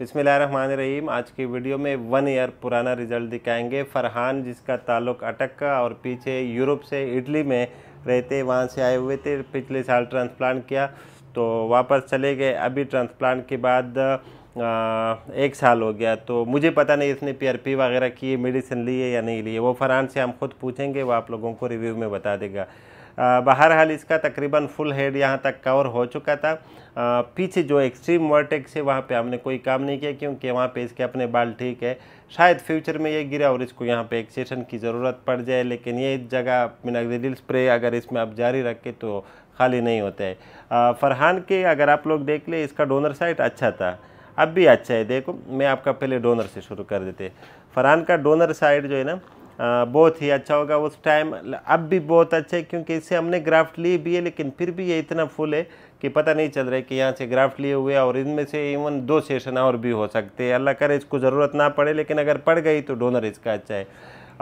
रहीम आज की वीडियो में वन ईयर पुराना रिज़ल्ट दिखाएंगे फरहान जिसका ताल्लुक अटक का और पीछे यूरोप से इटली में रहते वहाँ से आए हुए थे पिछले साल ट्रांसप्लांट किया तो वापस चले गए अभी ट्रांसप्लांट के बाद एक साल हो गया तो मुझे पता नहीं इसने पीआरपी वगैरह की मेडिसिन ली है या नहीं ली है वो फरहान से हम खुद पूछेंगे वो आप लोगों को रिव्यू में बता देगा बहरहाल इसका तकरीबन फुल हेड यहाँ तक कवर हो चुका था आ, पीछे जो एक्सट्रीम वर्टेक्स है वहाँ पे हमने कोई काम नहीं किया क्योंकि वहाँ पे इसके अपने बाल ठीक है शायद फ्यूचर में ये गिरा और इसको यहाँ पे एक्सेशन की ज़रूरत पड़ जाए लेकिन ये जगह मिनाग्रिडिल स्प्रे अगर इसमें आप जारी रखें तो खाली नहीं होता है फरहान के अगर आप लोग देख ले इसका डोनर साइट अच्छा था अब भी अच्छा है देखो मैं आपका पहले डोनर से शुरू कर देते फरहान का डोनर साइड जो है ना बहुत ही अच्छा होगा उस टाइम अब भी बहुत अच्छा है क्योंकि इससे हमने ग्राफ्ट ली भी है लेकिन फिर भी ये इतना फुल है कि पता नहीं चल रहा है कि यहाँ से ग्राफ्ट लिए हुए और इनमें से इवन दो सेशन और भी हो सकते हैं अल्लाह करे इसको ज़रूरत ना पड़े लेकिन अगर पड़ गई तो डोनर इसका अच्छा है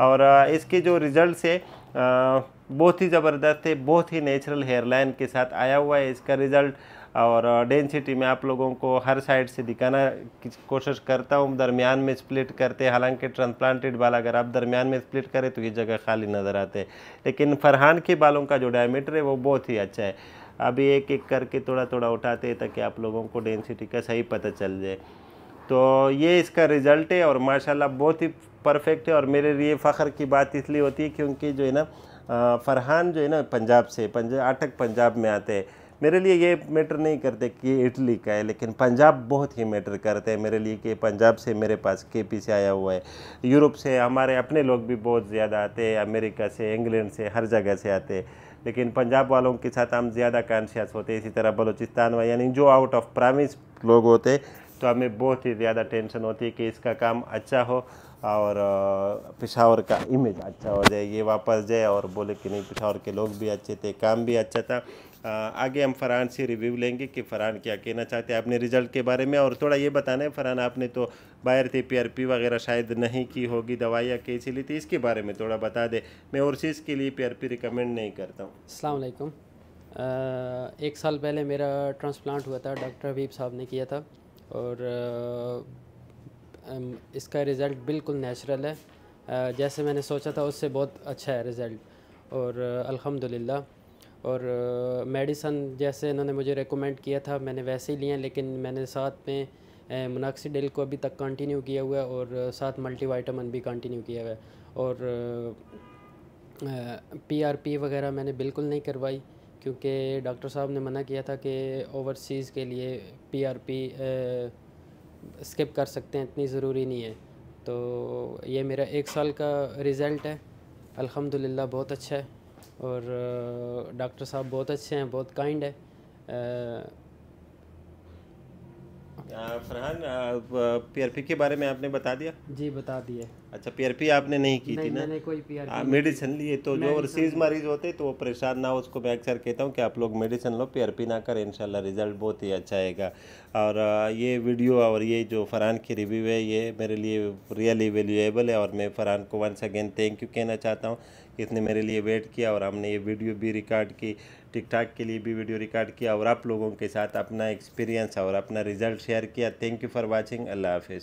और इसके जो रिज़ल्ट है बहुत ही ज़बरदस्त है बहुत ही नेचुरल हेयरलाइन के साथ आया हुआ है इसका रिज़ल्ट और डेंसिटी में आप लोगों को हर साइड से दिखाना की कोशिश करता हूँ दरमियान में स्प्लिट करते हालांकि ट्रांसप्लांटेड बाल अगर आप दरमियान में स्प्लिट करें तो ये जगह खाली नज़र आते हैं लेकिन फरहान के बालों का जो डायमीटर है वो बहुत ही अच्छा है अभी एक एक करके थोड़ा थोड़ा उठाते हैं ताकि आप लोगों को डेंसिटी का सही पता चल जाए तो ये इसका रिज़ल्ट है और माशाल्लाह बहुत ही परफेक्ट है और मेरे लिए फ़ख्र की बात इसलिए होती है क्योंकि जो है ना फ़रहान जो है ना पंजाब से पंजाब अटक पंजाब में आते हैं मेरे लिए ये मैटर नहीं करते कि इटली का है लेकिन पंजाब बहुत ही मैटर करते हैं मेरे लिए कि पंजाब से मेरे पास के पी से आया हुआ है यूरोप से हमारे अपने लोग भी बहुत ज़्यादा आते हैं अमेरिका से इंग्लैंड से हर जगह से आते हैं लेकिन पंजाब वालों के साथ हम ज़्यादा कॉन्शियस होते हैं इसी तरह बलूचिस्तान में यानी जो आउट ऑफ प्राविंस लोग होते तो हमें बहुत ही ज़्यादा टेंशन होती है कि इसका काम अच्छा हो और पिशावर का इमेज अच्छा हो जाए ये वापस जाए और बोले कि नहीं पिशावर के लोग भी अच्छे थे काम भी अच्छा था आगे हम फरहान से रिव्यू लेंगे कि फरहान क्या कहना चाहते हैं अपने रिजल्ट के बारे में और थोड़ा ये बताना है फरहान आपने तो बाहर थे पीआरपी वगैरह शायद नहीं की होगी दवाइयाँ कैसी ली थी इसके बारे में थोड़ा बता दे मैं और चीज़ के लिए पी रिकमेंड नहीं करता हूँ अल्लाम एक साल पहले मेरा ट्रांसप्लांट हुआ था डॉक्टर हबीब साहब ने किया था और इसका रिज़ल्ट बिल्कुल नेचुरल है जैसे मैंने सोचा था उससे बहुत अच्छा है रिज़ल्ट और अल्हम्दुलिल्लाह और मेडिसन जैसे इन्होंने मुझे रेकमेंड किया था मैंने वैसे ही लिया लेकिन मैंने साथ में मुनाक्सीडिल को अभी तक कंटिन्यू किया हुआ है और साथ मल्टीवाइटामिन भी कंटिन्यू किया हुआ है और पीआरपी वगैरह मैंने बिल्कुल नहीं करवाई क्योंकि डॉक्टर साहब ने मना किया था कि ओवरसीज़ के लिए पीआरपी स्किप कर सकते हैं इतनी ज़रूरी नहीं है तो ये मेरा एक साल का रिज़ल्ट है अल्हम्दुलिल्लाह बहुत अच्छा है और डॉक्टर साहब बहुत अच्छे हैं बहुत काइंड है फरहान पीआरपी के बारे में आपने बता दिया जी बता दिया अच्छा पीआरपी आपने नहीं की नहीं, थी ना कोई पीआरपी हाँ, मेडिसिन लिए तो जो ओवरसीज मरीज होते तो वो परेशान ना हो उसको मैं अक्सर कहता हूँ कि आप लोग मेडिसिन लो पीआरपी ना करें इन रिजल्ट बहुत ही अच्छा आएगा और ये वीडियो और ये जो फरहान की रिव्यू है ये मेरे लिए रियली वैल्यूएबल है और मैं फरहान को वंस अगेन थैंक यू कहना चाहता हूँ इसने मेरे लिए वेट किया और हमने ये वीडियो भी रिकॉर्ड की टिक टाक के लिए भी वीडियो रिकॉर्ड किया और आप लोगों के साथ अपना एक्सपीरियंस और अपना रिज़ल्ट शेयर किया थैंक यू फॉर वॉचिंग अल्लाह हाफिज़